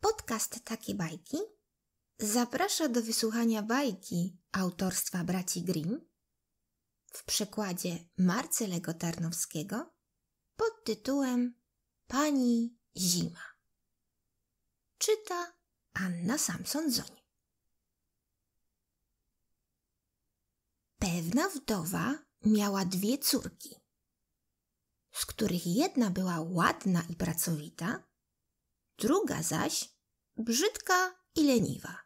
Podcast Takie Bajki zaprasza do wysłuchania bajki autorstwa braci Grimm w przekładzie Marcelego Tarnowskiego pod tytułem Pani Zima. Czyta Anna Samson-Zoń. Pewna wdowa miała dwie córki, z których jedna była ładna i pracowita – druga zaś brzydka i leniwa.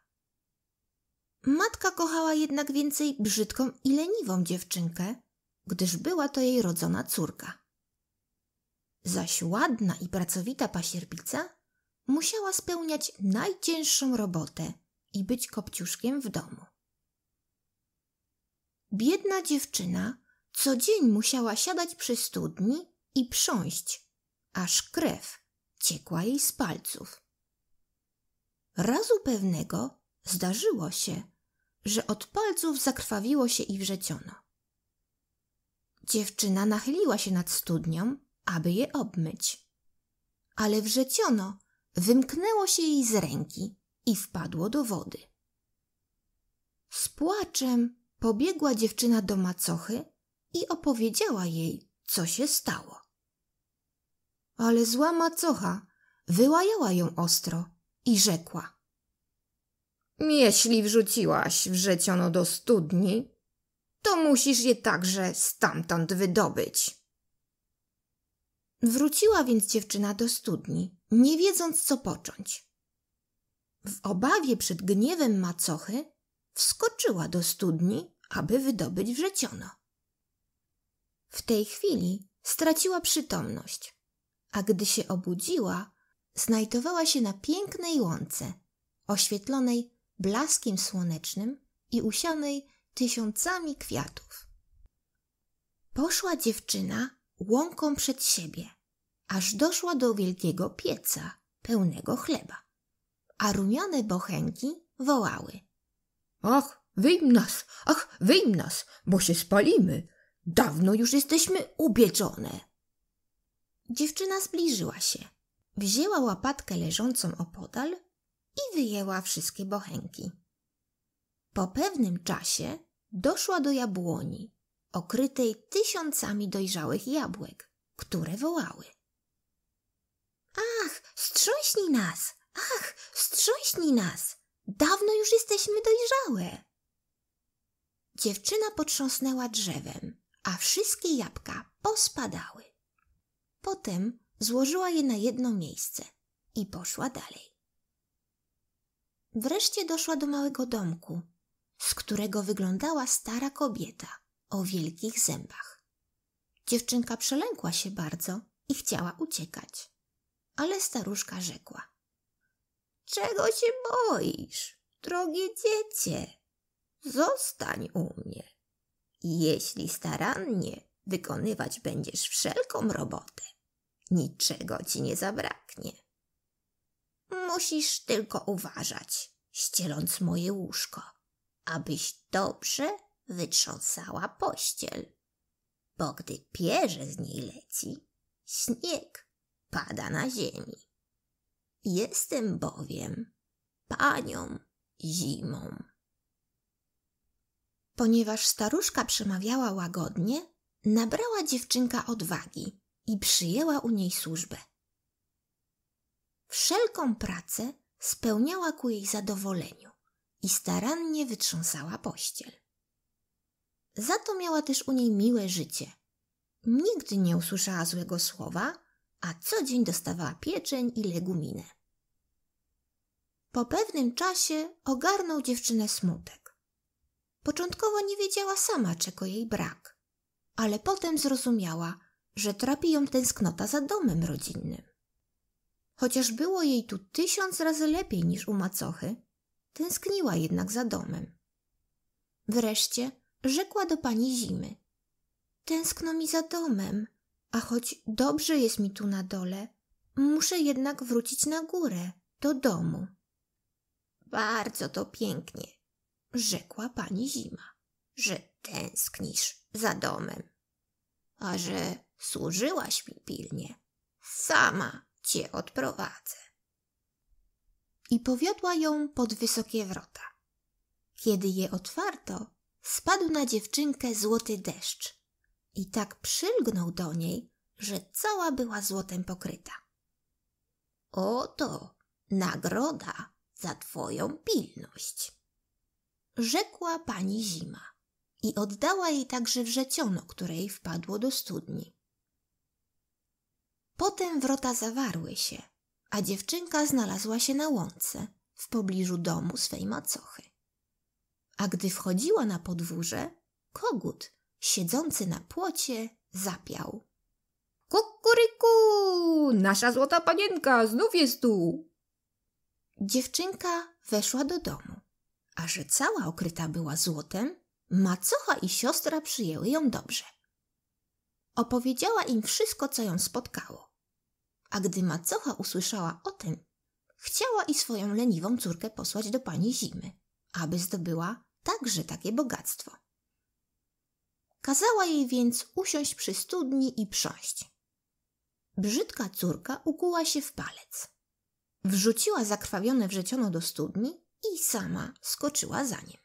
Matka kochała jednak więcej brzydką i leniwą dziewczynkę, gdyż była to jej rodzona córka. Zaś ładna i pracowita pasierbica musiała spełniać najcięższą robotę i być kopciuszkiem w domu. Biedna dziewczyna co dzień musiała siadać przy studni i prząść, aż krew ciekła jej z palców. Razu pewnego zdarzyło się, że od palców zakrwawiło się i wrzeciono. Dziewczyna nachyliła się nad studnią, aby je obmyć. Ale wrzeciono wymknęło się jej z ręki i wpadło do wody. Z płaczem pobiegła dziewczyna do macochy i opowiedziała jej, co się stało ale zła macocha wyłajała ją ostro i rzekła. Jeśli wrzuciłaś wrzeciono do studni, to musisz je także stamtąd wydobyć. Wróciła więc dziewczyna do studni, nie wiedząc co począć. W obawie przed gniewem macochy wskoczyła do studni, aby wydobyć wrzeciono. W tej chwili straciła przytomność a gdy się obudziła, znajdowała się na pięknej łące, oświetlonej blaskiem słonecznym i usianej tysiącami kwiatów. Poszła dziewczyna łąką przed siebie, aż doszła do wielkiego pieca pełnego chleba, a rumiane bochenki wołały. Ach, wyjm nas, ach, wyjm nas, bo się spalimy. Dawno już jesteśmy ubieczone.” Dziewczyna zbliżyła się. Wzięła łapatkę leżącą opodal i wyjęła wszystkie bochenki. Po pewnym czasie doszła do jabłoni, okrytej tysiącami dojrzałych jabłek, które wołały. Ach, strząśnij nas! Ach, strząśnij nas! Dawno już jesteśmy dojrzałe! Dziewczyna potrząsnęła drzewem, a wszystkie jabłka pospadały. Potem złożyła je na jedno miejsce i poszła dalej. Wreszcie doszła do małego domku, z którego wyglądała stara kobieta o wielkich zębach. Dziewczynka przelękła się bardzo i chciała uciekać, ale staruszka rzekła: Czego się boisz, drogie dziecię? Zostań u mnie. Jeśli starannie wykonywać będziesz wszelką robotę, Niczego ci nie zabraknie. Musisz tylko uważać, ścieląc moje łóżko, abyś dobrze wytrząsała pościel, bo gdy pierze z niej leci, śnieg pada na ziemi. Jestem bowiem panią zimą. Ponieważ staruszka przemawiała łagodnie, nabrała dziewczynka odwagi i przyjęła u niej służbę. Wszelką pracę spełniała ku jej zadowoleniu i starannie wytrząsała pościel. Za to miała też u niej miłe życie. Nigdy nie usłyszała złego słowa, a co dzień dostawała pieczeń i leguminę. Po pewnym czasie ogarnął dziewczynę smutek. Początkowo nie wiedziała sama, czego jej brak, ale potem zrozumiała, że trapi ją tęsknota za domem rodzinnym. Chociaż było jej tu tysiąc razy lepiej niż u macochy, tęskniła jednak za domem. Wreszcie rzekła do pani Zimy: Tęskno mi za domem, a choć dobrze jest mi tu na dole, muszę jednak wrócić na górę, do domu. Bardzo to pięknie, rzekła pani Zima, że tęsknisz za domem, a że służyłaś mi pilnie. Sama cię odprowadzę. I powiodła ją pod wysokie wrota. Kiedy je otwarto, spadł na dziewczynkę złoty deszcz i tak przylgnął do niej, że cała była złotem pokryta. Oto nagroda za twoją pilność, rzekła pani zima i oddała jej także wrzeciono, które jej wpadło do studni. Potem wrota zawarły się, a dziewczynka znalazła się na łące w pobliżu domu swej macochy. A gdy wchodziła na podwórze, kogut siedzący na płocie zapiał. Kukuryku! Nasza złota panienka znów jest tu! Dziewczynka weszła do domu, a że cała okryta była złotem, macocha i siostra przyjęły ją dobrze. Opowiedziała im wszystko, co ją spotkało a gdy macocha usłyszała o tym, chciała i swoją leniwą córkę posłać do pani zimy, aby zdobyła także takie bogactwo. Kazała jej więc usiąść przy studni i prząść. Brzydka córka ukuła się w palec. Wrzuciła zakrwawione wrzeciono do studni i sama skoczyła za nim.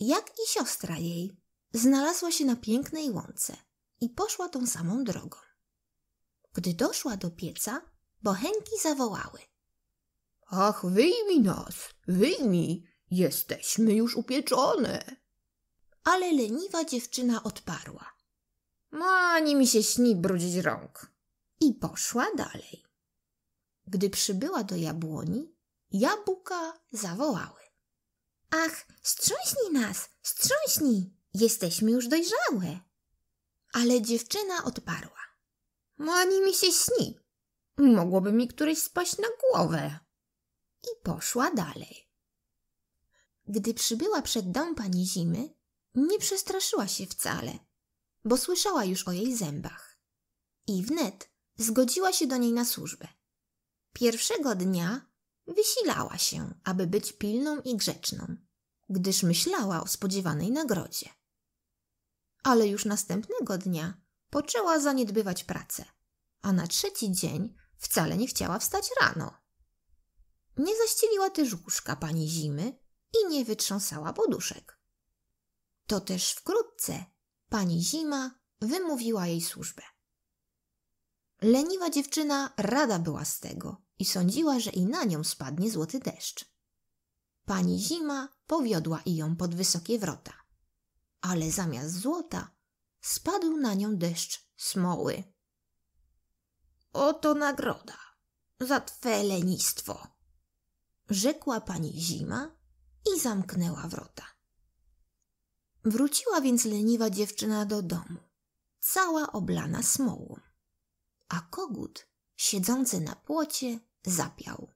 Jak i siostra jej, znalazła się na pięknej łące i poszła tą samą drogą. Gdy doszła do pieca, bochenki zawołały. Ach, wyjmij nas, wyjmij, jesteśmy już upieczone. Ale leniwa dziewczyna odparła. Mani mi się śni brudzić rąk. I poszła dalej. Gdy przybyła do jabłoni, jabłka zawołały. Ach, strząśnij nas, strząśnij, jesteśmy już dojrzałe. Ale dziewczyna odparła. No, ani mi się śni. Mogłoby mi któryś spaść na głowę. I poszła dalej. Gdy przybyła przed dom pani Zimy, nie przestraszyła się wcale, bo słyszała już o jej zębach. I wnet zgodziła się do niej na służbę. Pierwszego dnia wysilała się, aby być pilną i grzeczną, gdyż myślała o spodziewanej nagrodzie. Ale już następnego dnia Poczęła zaniedbywać pracę, a na trzeci dzień wcale nie chciała wstać rano. Nie zaścieliła też łóżka pani zimy i nie wytrząsała poduszek. To też wkrótce pani zima wymówiła jej służbę. Leniwa dziewczyna rada była z tego i sądziła, że i na nią spadnie złoty deszcz. Pani zima powiodła i ją pod wysokie wrota, ale zamiast złota spadł na nią deszcz smoły. Oto nagroda za twe lenistwo, rzekła pani zima i zamknęła wrota. Wróciła więc leniwa dziewczyna do domu, cała oblana smołą, a kogut, siedzący na płocie, zapiał.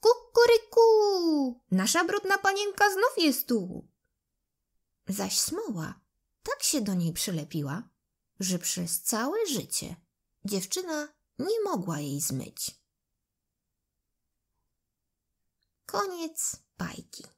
Kukuryku! Nasza brudna panienka znów jest tu! Zaś smoła tak się do niej przylepiła, że przez całe życie dziewczyna nie mogła jej zmyć. Koniec bajki.